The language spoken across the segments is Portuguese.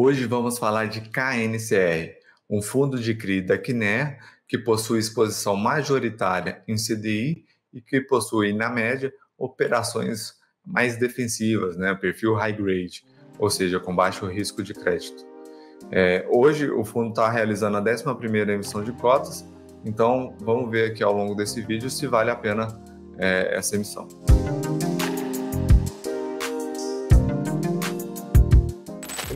Hoje vamos falar de KNCR, um fundo de CRI da Quiné que possui exposição majoritária em CDI e que possui, na média, operações mais defensivas, né? perfil high grade, ou seja, com baixo risco de crédito. É, hoje o fundo está realizando a 11 emissão de cotas, então vamos ver aqui ao longo desse vídeo se vale a pena é, essa emissão.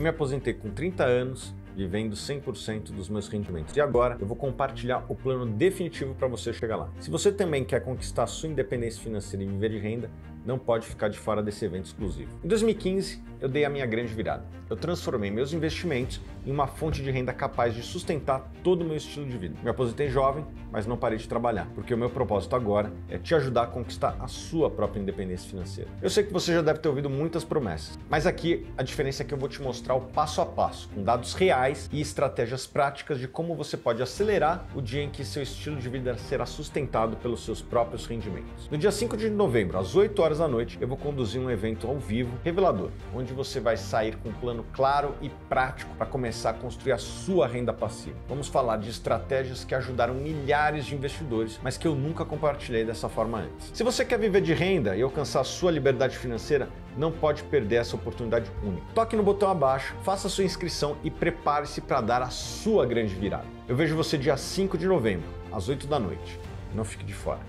me aposentei com 30 anos, vivendo 100% dos meus rendimentos. E agora eu vou compartilhar o plano definitivo para você chegar lá. Se você também quer conquistar sua independência financeira e viver de renda, não pode ficar de fora desse evento exclusivo. Em 2015, eu dei a minha grande virada. Eu transformei meus investimentos em uma fonte de renda capaz de sustentar todo o meu estilo de vida. Me aposentei jovem, mas não parei de trabalhar, porque o meu propósito agora é te ajudar a conquistar a sua própria independência financeira. Eu sei que você já deve ter ouvido muitas promessas, mas aqui a diferença é que eu vou te mostrar o passo a passo, com dados reais e estratégias práticas de como você pode acelerar o dia em que seu estilo de vida será sustentado pelos seus próprios rendimentos. No dia 5 de novembro, às 8 horas horas da noite, eu vou conduzir um evento ao vivo revelador, onde você vai sair com um plano claro e prático para começar a construir a sua renda passiva. Vamos falar de estratégias que ajudaram milhares de investidores, mas que eu nunca compartilhei dessa forma antes. Se você quer viver de renda e alcançar a sua liberdade financeira, não pode perder essa oportunidade única. Toque no botão abaixo, faça sua inscrição e prepare-se para dar a sua grande virada. Eu vejo você dia 5 de novembro, às 8 da noite. Não fique de fora.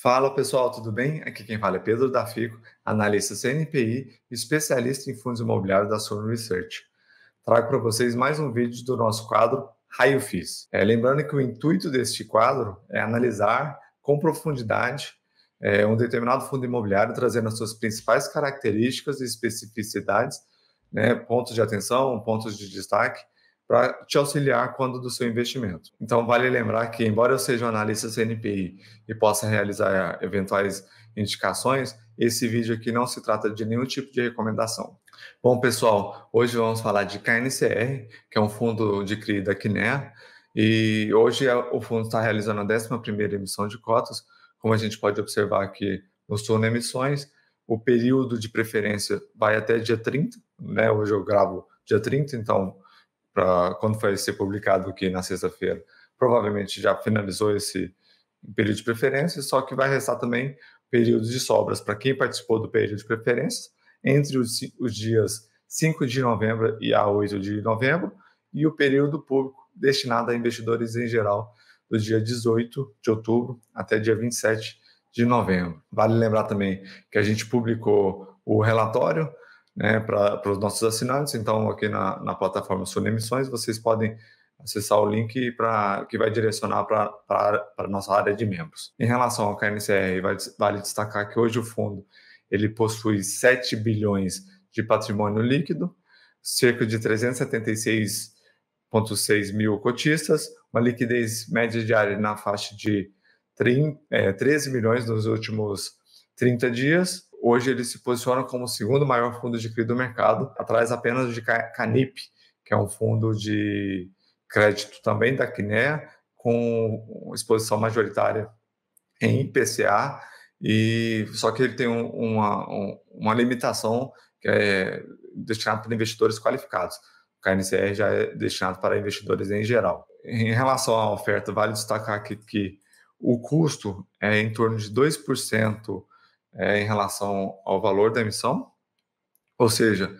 Fala pessoal, tudo bem? Aqui quem fala é Pedro da Fico, analista CNPI e especialista em fundos imobiliários da Sono Research. Trago para vocês mais um vídeo do nosso quadro Raio Fis. É, lembrando que o intuito deste quadro é analisar com profundidade é, um determinado fundo imobiliário, trazendo as suas principais características e especificidades, né, pontos de atenção, pontos de destaque, para te auxiliar quando do seu investimento. Então, vale lembrar que, embora eu seja um analista CNPI e possa realizar eh, eventuais indicações, esse vídeo aqui não se trata de nenhum tipo de recomendação. Bom, pessoal, hoje vamos falar de KNCR, que é um fundo de CRI da Quinea, e hoje é, o fundo está realizando a 11ª emissão de cotas, como a gente pode observar aqui no turno emissões, o período de preferência vai até dia 30, né? hoje eu gravo dia 30, então para quando vai ser publicado aqui na sexta-feira, provavelmente já finalizou esse período de preferência, só que vai restar também período de sobras para quem participou do período de preferência entre os, os dias 5 de novembro e a 8 de novembro e o período público destinado a investidores em geral do dia 18 de outubro até dia 27 de novembro. Vale lembrar também que a gente publicou o relatório né, para os nossos assinantes. Então, aqui na, na plataforma Suna Emissões, vocês podem acessar o link pra, que vai direcionar para a nossa área de membros. Em relação ao KNCR, vale destacar que hoje o fundo ele possui 7 bilhões de patrimônio líquido, cerca de 376,6 mil cotistas, uma liquidez média diária na faixa de 30, é, 13 milhões nos últimos 30 dias, Hoje ele se posiciona como o segundo maior fundo de crédito do mercado, atrás apenas de Canip, que é um fundo de crédito também da Quiné, com exposição majoritária em IPCA, e só que ele tem uma, uma limitação que é destinada para investidores qualificados. O KNCR já é destinado para investidores em geral. Em relação à oferta, vale destacar aqui que o custo é em torno de 2% é, em relação ao valor da emissão. Ou seja,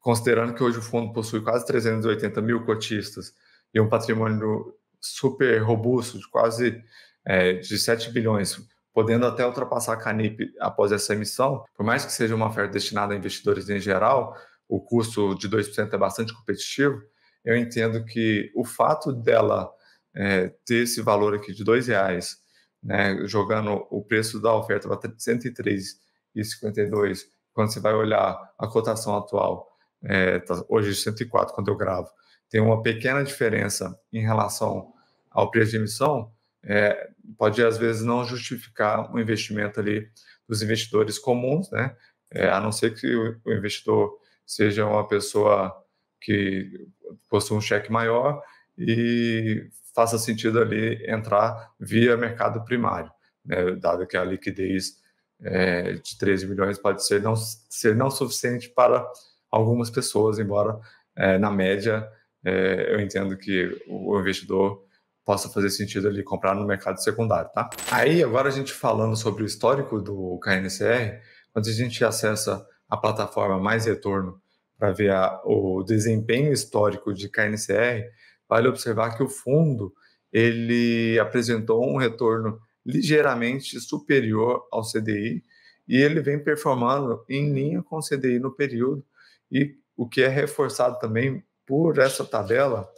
considerando que hoje o fundo possui quase 380 mil cotistas e um patrimônio super robusto de quase é, de 7 bilhões, podendo até ultrapassar a Canip após essa emissão, por mais que seja uma oferta destinada a investidores em geral, o custo de 2% é bastante competitivo, eu entendo que o fato dela é, ter esse valor aqui de R$ reais né, jogando o preço da oferta para 103,52, quando você vai olhar a cotação atual, é, tá, hoje 104, quando eu gravo, tem uma pequena diferença em relação ao preço de emissão, é, pode às vezes não justificar um investimento ali dos investidores comuns, né? É, a não ser que o, o investidor seja uma pessoa que possui um cheque maior e faça sentido ali entrar via mercado primário, né? dado que a liquidez é, de 13 milhões pode ser não, ser não suficiente para algumas pessoas, embora é, na média é, eu entendo que o investidor possa fazer sentido ali comprar no mercado secundário, tá? Aí agora a gente falando sobre o histórico do KNCR, quando a gente acessa a plataforma Mais Retorno para ver a, o desempenho histórico de KNCR, vale observar que o fundo ele apresentou um retorno ligeiramente superior ao CDI e ele vem performando em linha com o CDI no período e o que é reforçado também por essa tabela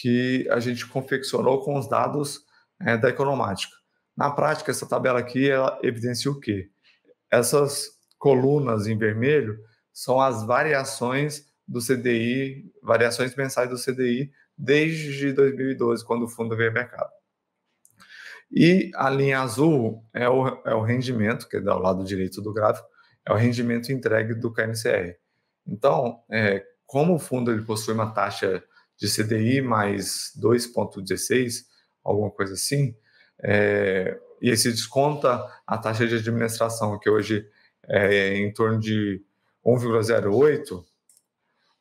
que a gente confeccionou com os dados é, da Economática. Na prática, essa tabela aqui ela evidencia o quê? Essas colunas em vermelho são as variações do CDI, variações mensais do CDI desde 2012, quando o fundo veio ao mercado. E a linha azul é o, é o rendimento, que é do lado direito do gráfico, é o rendimento entregue do KNCR. Então, é, como o fundo ele possui uma taxa de CDI mais 2,16, alguma coisa assim, é, e se desconta a taxa de administração, que hoje é em torno de 1,08,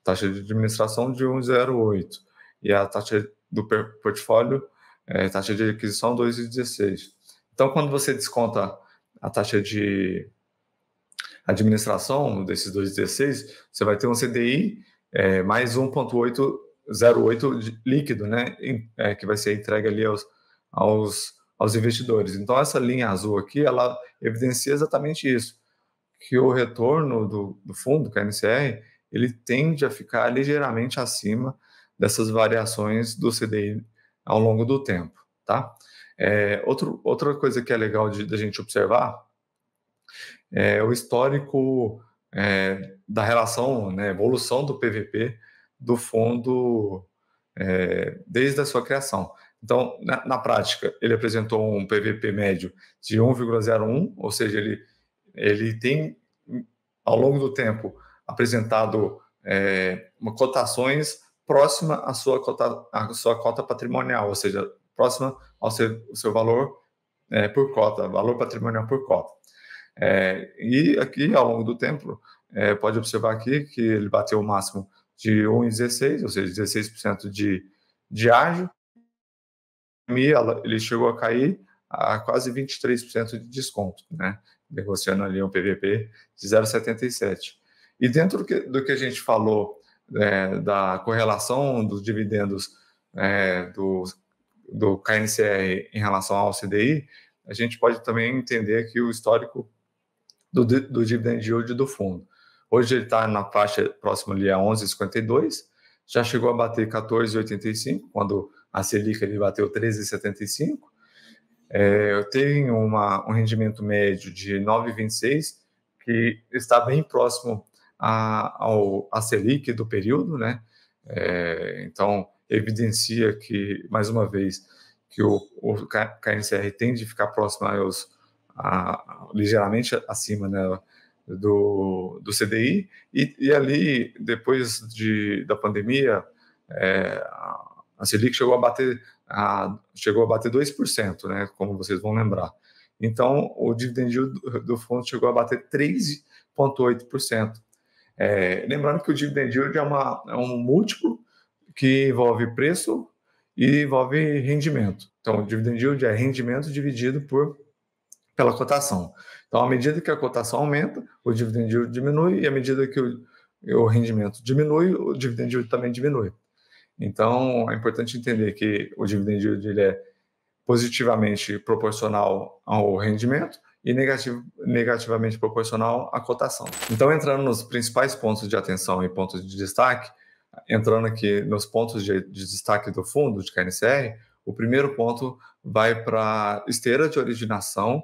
taxa de administração de 1,08 e a taxa do portfólio, é, taxa de aquisição 2,16. Então, quando você desconta a taxa de administração desses 2,16, você vai ter um CDI é, mais 1,808 líquido, né? É, que vai ser entregue ali aos, aos, aos investidores. Então, essa linha azul aqui, ela evidencia exatamente isso, que o retorno do, do fundo, que é a NCR, ele tende a ficar ligeiramente acima dessas variações do CDI ao longo do tempo, tá? É, outro, outra coisa que é legal da gente observar é o histórico é, da relação, né, evolução do PVP do fundo é, desde a sua criação. Então, na, na, prática, ele apresentou um PVP médio de 1,01, ou seja, ele, ele tem, ao longo do tempo, apresentado é, uma, cotações próxima à sua cota, à sua cota patrimonial, ou seja, próxima ao seu, ao seu valor é, por cota, valor patrimonial por cota. É, e aqui, ao longo do tempo, é, pode observar aqui que ele bateu o máximo de 1,16, ou seja, 16% de, de ágio. Ele chegou a cair a quase 23% de desconto, né? negociando ali um PVP de 0,77. E dentro do que, do que a gente falou é, da correlação dos dividendos é, do, do KNCR em relação ao CDI, a gente pode também entender que o histórico do, do dividend yield do fundo. Hoje ele está na faixa próxima ali a 11,52, já chegou a bater 14,85, quando a Selic ele bateu 13,75. É, eu tenho uma, um rendimento médio de 9,26, que está bem próximo a, ao, a Selic do período, né? É, então, evidencia que, mais uma vez, que o, o KNCR tende a ficar próximo aos, a, ligeiramente acima né, do, do CDI, e, e ali, depois de, da pandemia, é, a Selic chegou a bater a, chegou a bater 2%, né, como vocês vão lembrar. Então, o dividend do, do fundo chegou a bater 3,8%. É, lembrando que o dividend yield é, uma, é um múltiplo que envolve preço e envolve rendimento. Então, o dividend yield é rendimento dividido por, pela cotação. Então, à medida que a cotação aumenta, o dividend yield diminui, e à medida que o, o rendimento diminui, o dividend yield também diminui. Então, é importante entender que o dividend yield ele é positivamente proporcional ao rendimento e negativo, negativamente proporcional à cotação. Então, entrando nos principais pontos de atenção e pontos de destaque, entrando aqui nos pontos de, de destaque do fundo de KNCR, o primeiro ponto vai para esteira de originação,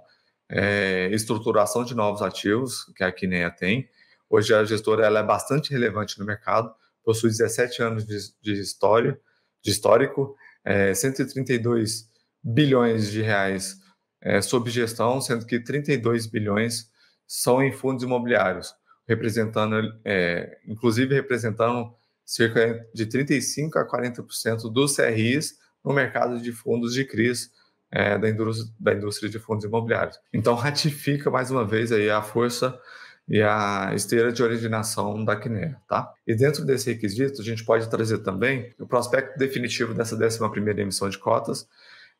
é, estruturação de novos ativos, que a Kinea tem. Hoje a gestora ela é bastante relevante no mercado, possui 17 anos de, de história, de histórico, é, 132 bilhões de reais é, sob gestão, sendo que 32 bilhões são em fundos imobiliários, representando, é, inclusive representando cerca de 35 a 40% dos CRIs no mercado de fundos de CRIs é, da, indústria, da indústria de fundos imobiliários. Então ratifica mais uma vez aí a força e a esteira de originação da CNE. tá? E dentro desse requisito, a gente pode trazer também o prospecto definitivo dessa 11ª emissão de cotas,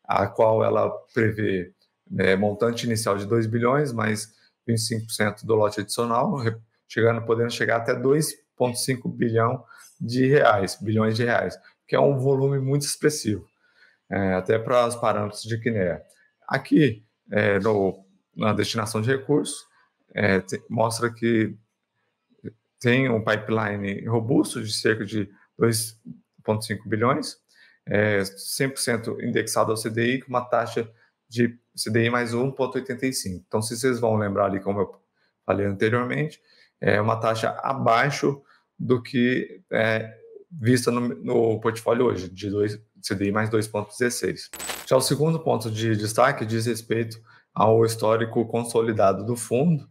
a qual ela prevê é, montante inicial de 2 bilhões, mais 25% do lote adicional, chegando, podendo chegar até 2,5 bilhão de reais, bilhões de reais, que é um volume muito expressivo, é, até para os parâmetros de Guiné. Aqui, é, no, na destinação de recursos, é, te, mostra que tem um pipeline robusto de cerca de 2,5 bilhões, 100% é, indexado ao CDI, com uma taxa de CDI mais 1,85. Então, se vocês vão lembrar ali, como eu falei anteriormente, é uma taxa abaixo do que é vista no, no portfólio hoje, de dois, CDI mais 2,16. Já o segundo ponto de destaque diz respeito ao histórico consolidado do fundo,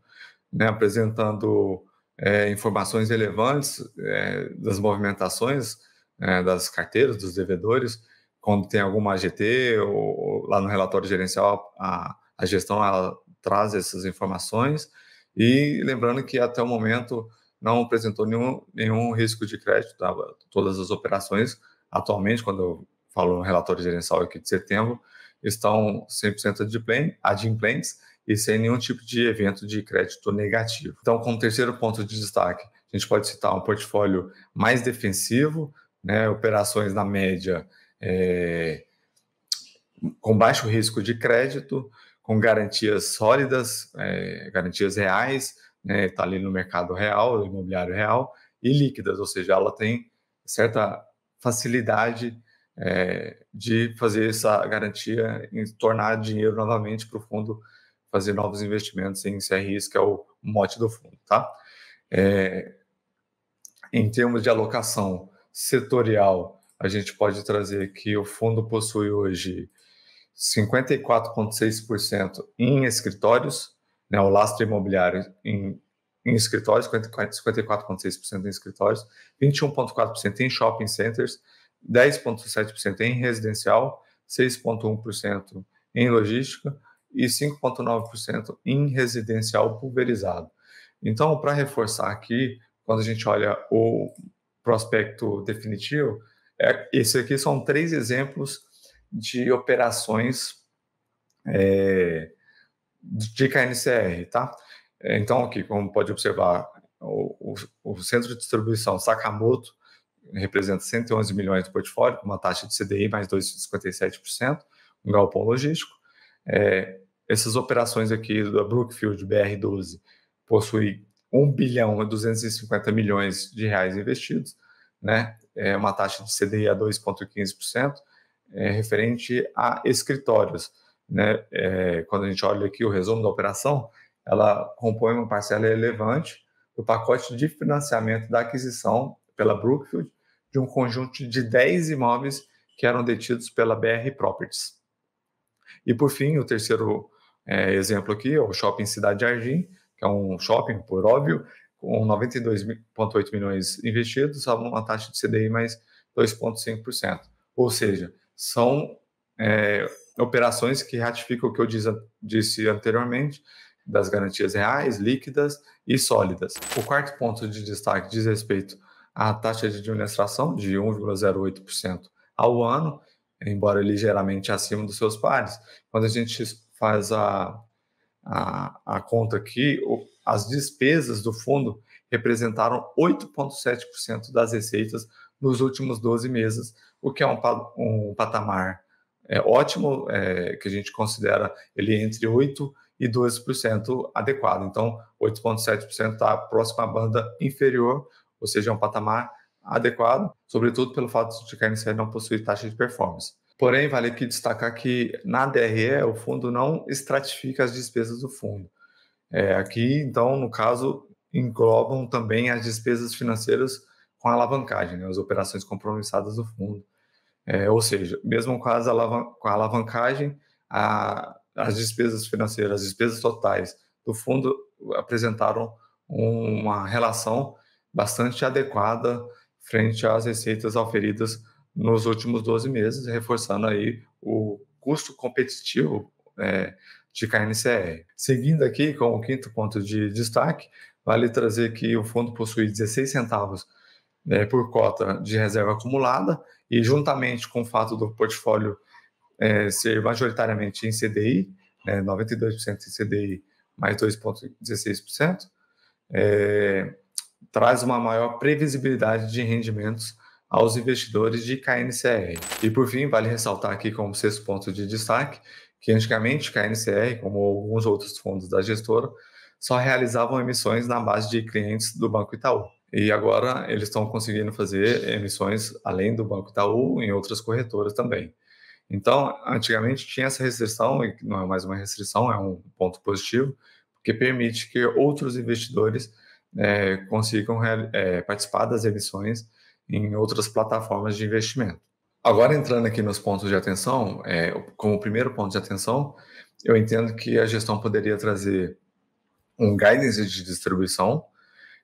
né, apresentando é, informações relevantes é, das movimentações é, das carteiras, dos devedores, quando tem alguma AGT ou, lá no relatório gerencial, a, a gestão ela traz essas informações. E lembrando que até o momento não apresentou nenhum, nenhum risco de crédito, tá? todas as operações atualmente, quando eu falo no relatório gerencial aqui de setembro, estão 100% adimplentes, adimplentes e sem nenhum tipo de evento de crédito negativo. Então, como terceiro ponto de destaque, a gente pode citar um portfólio mais defensivo, né, operações na média é, com baixo risco de crédito, com garantias sólidas, é, garantias reais, está né, tá ali no mercado real, imobiliário real, e líquidas, ou seja, ela tem certa facilidade é, de fazer essa garantia e tornar dinheiro novamente para o fundo fazer novos investimentos em CRIs, que é o mote do fundo, tá? É, em termos de alocação setorial, a gente pode trazer que o fundo possui hoje 54,6% em escritórios, né, o lastro imobiliário em, em escritórios, 54,6% em escritórios, 21,4% em shopping centers, 10,7% em residencial, 6,1% em logística e 5,9% em residencial pulverizado. Então, para reforçar aqui, quando a gente olha o prospecto definitivo, é, esse aqui são três exemplos de operações é, de KNCR, tá? É, então, aqui, como pode observar, o, o, o centro de distribuição Sakamoto representa 111 milhões de portfólio, com uma taxa de CDI mais 2,57%, um galpão logístico. É, essas operações aqui da Brookfield BR12 possuem 1 bilhão e 250 milhões de reais investidos, né, é uma taxa de CDI a 2,15%, é, referente a escritórios. Né? É, quando a gente olha aqui o resumo da operação, ela compõe uma parcela relevante do pacote de financiamento da aquisição pela Brookfield de um conjunto de 10 imóveis que eram detidos pela BR Properties. E por fim, o terceiro é, exemplo aqui é o Shopping Cidade Jardim, que é um shopping, por óbvio, com 92,8 milhões investidos, a uma taxa de CDI mais 2,5%. Ou seja, são é, operações que ratificam o que eu diz, disse anteriormente, das garantias reais, líquidas e sólidas. O quarto ponto de destaque diz respeito à taxa de administração de 1,08% ao ano, embora ligeiramente acima dos seus pares. Quando a gente faz a, a, a conta aqui, as despesas do fundo representaram 8,7% das receitas nos últimos 12 meses, o que é um, um patamar é, ótimo, é, que a gente considera ele entre 8% e 12% adequado. Então, 8,7% está próximo à banda inferior, ou seja, é um patamar adequado, sobretudo pelo fato de que a NCR não possui taxa de performance. Porém, vale aqui destacar que na DRE, o fundo não estratifica as despesas do fundo. É, aqui, então, no caso, englobam também as despesas financeiras com alavancagem, né, as operações compromissadas do fundo. É, ou seja, mesmo com, as alavan com a alavancagem, a, as despesas financeiras, as despesas totais do fundo apresentaram uma relação bastante adequada frente às receitas oferidas nos últimos 12 meses, reforçando aí o custo competitivo é, de KNCR. Seguindo aqui com o quinto ponto de destaque, vale trazer que o fundo possui 16 centavos né, por cota de reserva acumulada e juntamente com o fato do portfólio é, ser majoritariamente em CDI, né, 92% em CDI mais 2,16%, é, traz uma maior previsibilidade de rendimentos aos investidores de KNCR. E por fim, vale ressaltar aqui como sexto ponto de destaque que antigamente KNCR, como alguns outros fundos da gestora, só realizavam emissões na base de clientes do Banco Itaú. E agora eles estão conseguindo fazer emissões além do Banco Itaú em outras corretoras também. Então, antigamente tinha essa restrição, e não é mais uma restrição, é um ponto positivo, porque permite que outros investidores é, consigam é, participar das emissões em outras plataformas de investimento. Agora, entrando aqui nos pontos de atenção, é, como primeiro ponto de atenção, eu entendo que a gestão poderia trazer um guidance de distribuição,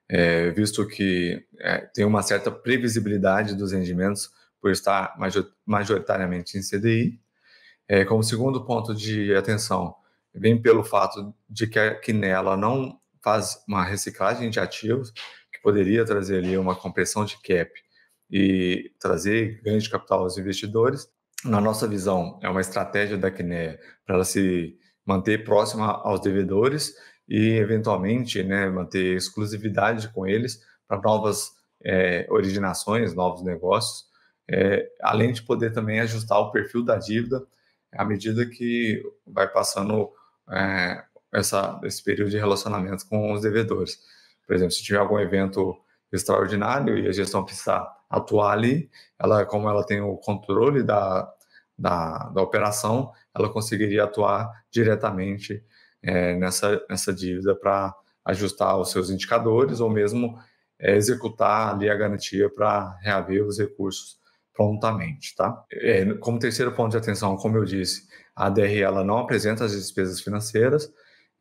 é, visto que é, tem uma certa previsibilidade dos rendimentos por estar majoritariamente em CDI. É, como segundo ponto de atenção, vem pelo fato de que a Quinela não faz uma reciclagem de ativos, que poderia trazer ali uma compressão de cap e trazer ganho de capital aos investidores. Na nossa visão, é uma estratégia da CNEA para ela se manter próxima aos devedores e, eventualmente, né, manter exclusividade com eles para novas é, originações, novos negócios, é, além de poder também ajustar o perfil da dívida à medida que vai passando é, essa, esse período de relacionamento com os devedores. Por exemplo, se tiver algum evento extraordinário e a gestão precisa atuar ali. Ela, como ela tem o controle da, da, da operação, ela conseguiria atuar diretamente é, nessa, nessa dívida para ajustar os seus indicadores ou mesmo é, executar ali a garantia para reaver os recursos prontamente, tá? É, como terceiro ponto de atenção, como eu disse, a DR ela não apresenta as despesas financeiras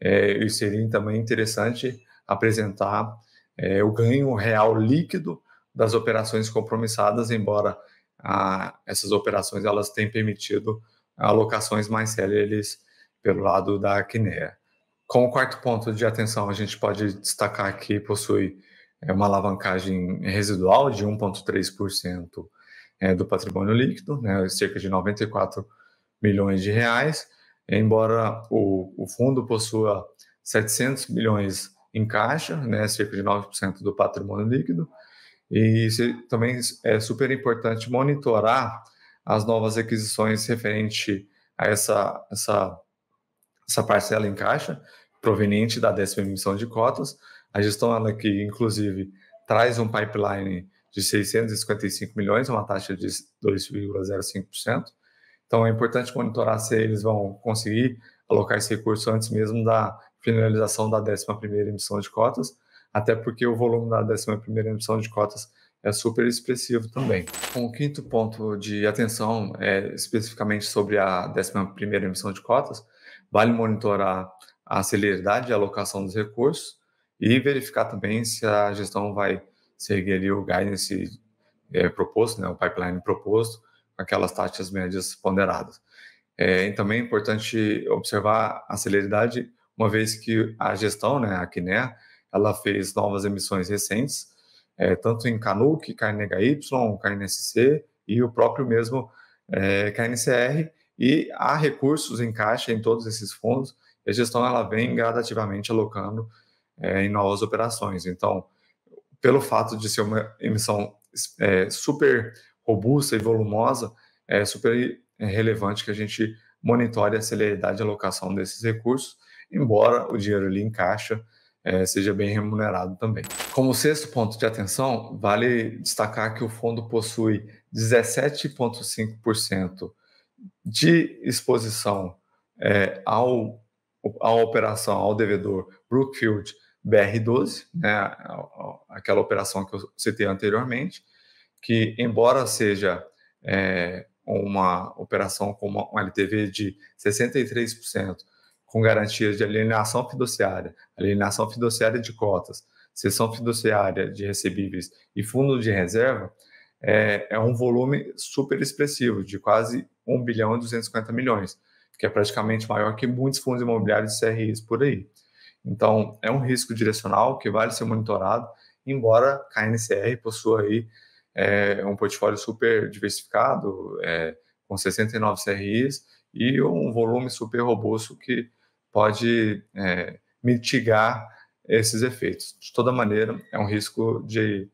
é, e seria também interessante apresentar é, o ganho real líquido das operações compromissadas, embora a, essas operações elas tenham permitido alocações mais céleres pelo lado da Com Como quarto ponto de atenção, a gente pode destacar que possui é, uma alavancagem residual de 1,3% é, do patrimônio líquido, né, cerca de 94 milhões de reais, embora o, o fundo possua 700 milhões em caixa, né, cerca de 9% do patrimônio líquido. E também é super importante monitorar as novas aquisições referente a essa, essa, essa parcela em caixa, proveniente da décima emissão de cotas. A gestão, ela que inclusive traz um pipeline de 655 milhões, uma taxa de 2,05%. Então é importante monitorar se eles vão conseguir alocar esse recurso antes mesmo da finalização da 11ª emissão de cotas, até porque o volume da 11ª emissão de cotas é super expressivo também. Um quinto ponto de atenção, é, especificamente sobre a 11ª emissão de cotas, vale monitorar a celeridade e alocação dos recursos e verificar também se a gestão vai seguir ali o guidance é, proposto, né, o pipeline proposto, com aquelas taxas médias ponderadas. É, também é importante observar a celeridade uma vez que a gestão, né, a Quiné, ela fez novas emissões recentes, é, tanto em Canuc, KNHY, KNSC e o próprio mesmo é, eh, KNCR, e há recursos em caixa em todos esses fundos, e a gestão ela vem gradativamente alocando é, em novas operações. Então, pelo fato de ser uma emissão é, super robusta e volumosa, é super relevante que a gente monitore a celeridade de alocação desses recursos embora o dinheiro ali em caixa é, seja bem remunerado também. Como sexto ponto de atenção, vale destacar que o fundo possui 17,5% de exposição é, ao, à operação, ao devedor Brookfield BR12, né, aquela operação que eu citei anteriormente, que, embora seja é, uma operação com uma, um LTV de 63%, com garantias de alienação fiduciária, alienação fiduciária de cotas, cessão fiduciária de recebíveis e fundo de reserva, é, é um volume super expressivo, de quase 1 bilhão e 250 milhões, que é praticamente maior que muitos fundos imobiliários CRIs por aí. Então, é um risco direcional que vale ser monitorado, embora a KNCR possua aí é, um portfólio super diversificado, é, com 69 CRIs e um volume super robusto que pode é, mitigar esses efeitos. De toda maneira, é um risco de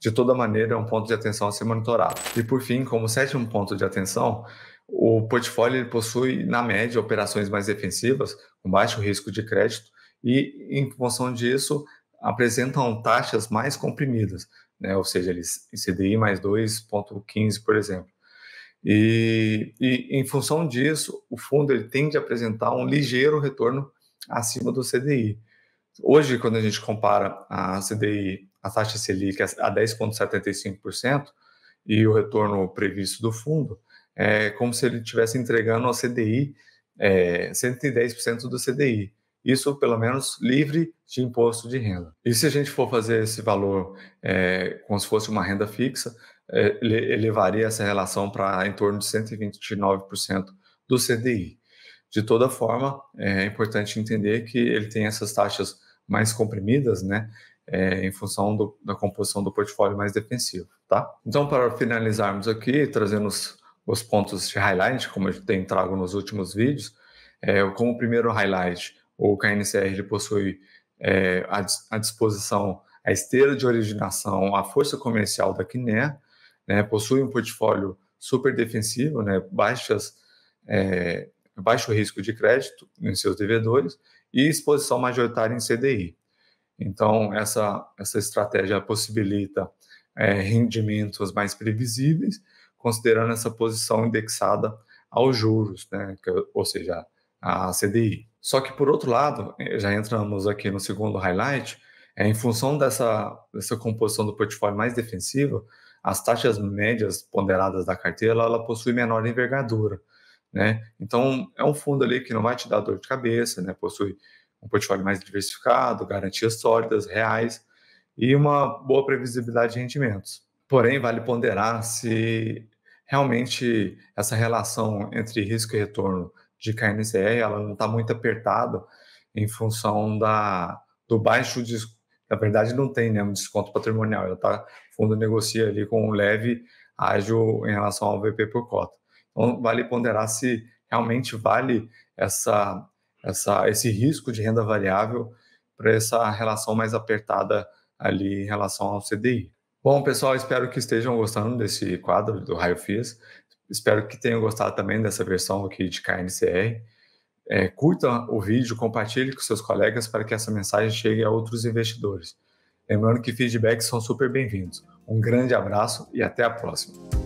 de toda maneira é um ponto de atenção a ser monitorado. E por fim, como sétimo ponto de atenção, o portfólio possui, na média, operações mais defensivas, com baixo risco de crédito, e em função disso apresentam taxas mais comprimidas, né? ou seja, eles CDI mais 2,15, por exemplo. E, e em função disso, o fundo ele tende a apresentar um ligeiro retorno acima do CDI. Hoje, quando a gente compara a CDI, a taxa Selic a 10,75% e o retorno previsto do fundo, é como se ele estivesse entregando ao CDI é, 110% do CDI. Isso, pelo menos, livre de imposto de renda. E se a gente for fazer esse valor é, como se fosse uma renda fixa, é, elevaria essa relação para em torno de 129% do CDI. De toda forma, é importante entender que ele tem essas taxas mais comprimidas, né, é, em função do, da composição do portfólio mais defensivo, tá? Então, para finalizarmos aqui, trazendo os, os pontos de highlight, como eu tenho trago nos últimos vídeos, é, como primeiro highlight, o KNCR ele possui é, à, à disposição a esteira de originação, a força comercial da Quinea, né, possui um portfólio super defensivo, né, baixas, é, baixo risco de crédito em seus devedores e exposição majoritária em CDI. Então, essa, essa estratégia possibilita é, rendimentos mais previsíveis, considerando essa posição indexada aos juros, né, que, ou seja, a CDI. Só que, por outro lado, é, já entramos aqui no segundo highlight, é, em função dessa, dessa composição do portfólio mais defensivo as taxas médias ponderadas da carteira, ela, possui menor envergadura, né? Então, é um fundo ali que não vai te dar dor de cabeça, né? Possui um portfólio mais diversificado, garantias sólidas, reais e uma boa previsibilidade de rendimentos. Porém, vale ponderar se realmente essa relação entre risco e retorno de KNCR ela não está muito apertada em função da, do baixo desconto na verdade não tem né, um desconto patrimonial, ela tá, o fundo negocia ali com um leve ágil em relação ao VP por cota. Então, vale ponderar se realmente vale essa, essa, esse risco de renda variável para essa relação mais apertada ali em relação ao CDI. Bom, pessoal, espero que estejam gostando desse quadro do Raio FIS. Espero que tenham gostado também dessa versão aqui de KNCR. É, curta o vídeo, compartilhe com seus colegas para que essa mensagem chegue a outros investidores. Lembrando que feedbacks são super bem-vindos. Um grande abraço e até a próxima.